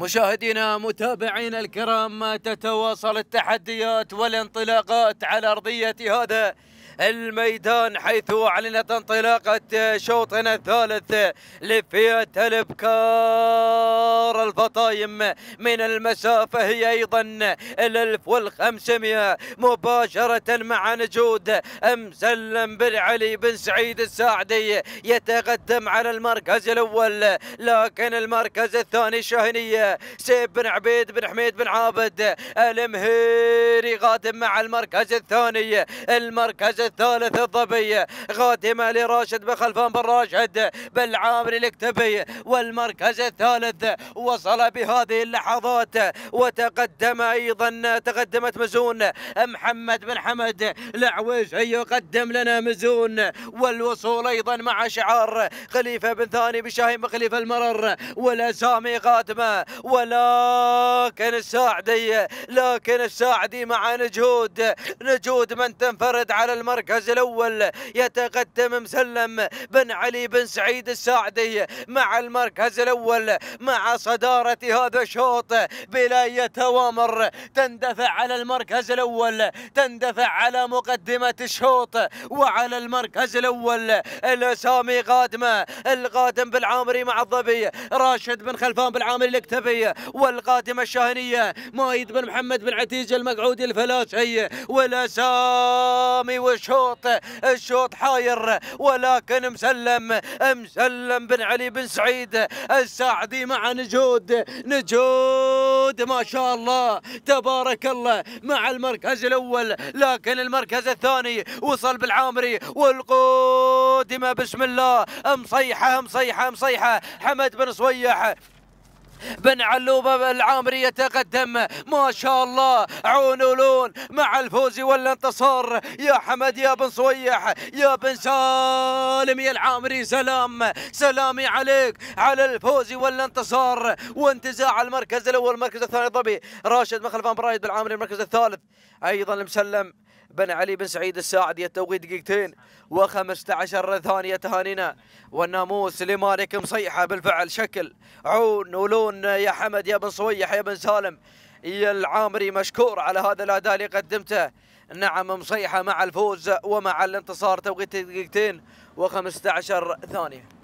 مشاهدينا متابعينا الكرام تتواصل التحديات والانطلاقات على ارضيه هذا الميدان حيث أعلنت انطلاقة شوطنا الثالث لفئة الابكار الفطايم من المسافة هي أيضا الألف والخمسمائة مباشرة مع نجود مسلم بن علي بن سعيد الساعدي يتقدم على المركز الأول لكن المركز الثاني شاهنية سيب بن عبيد بن حميد بن عابد المهيري قادم مع المركز الثاني المركز الثالث الضبي خاتمه لراشد بخلفان بن راشد بالعامر الاكتبي والمركز الثالث وصل بهذه اللحظات وتقدم أيضا تقدمت مزون محمد بن حمد العويشي يقدم لنا مزون والوصول أيضا مع شعار خليفة بن ثاني بشاهين خليفة المرر والأسامي قادمة ولكن الساعدي لكن الساعدي مع نجود نجود من تنفرد على المركز المركز الأول يتقدم مسلم بن علي بن سعيد الساعدي مع المركز الأول مع صدارة هذا الشوط بلاية أوامر تندفع على المركز الأول تندفع على مقدمة الشوط وعلى المركز الأول الأسامي قادمة القادم بالعامري مع الظبي راشد بن خلفان بالعامري الاكتبي والقادمة الشاهنية مايد بن محمد بن عتيج المقعودي الفلاسي والأسامي والشوط الشوط الشوط حاير ولكن مسلم مسلم بن علي بن سعيد الساعدي مع نجود نجود ما شاء الله تبارك الله مع المركز الاول لكن المركز الثاني وصل بالعامري والقودمه بسم الله مصيحه مصيحه مصيحه حمد بن صويح بن علوبة العامري يتقدم ما شاء الله عون ولون مع الفوز والانتصار يا حمد يا بن صويح يا بن سالم يا العامري سلام سلامي عليك على الفوز والانتصار وانتزاع المركز الأول المركز الثاني ضبي راشد مخلفان برايد بالعامري المركز الثالث أيضا المسلم بن علي بن سعيد الساعد التوقيت دقيقتين و15 ثانية تهانينا والناموس لمالك مصيحة بالفعل شكل عون ولون يا حمد يا بن صويح يا بن سالم يا العامري مشكور على هذا الأداء اللي قدمته نعم مصيحة مع الفوز ومع الانتصار توقيت دقيقتين و15 ثانية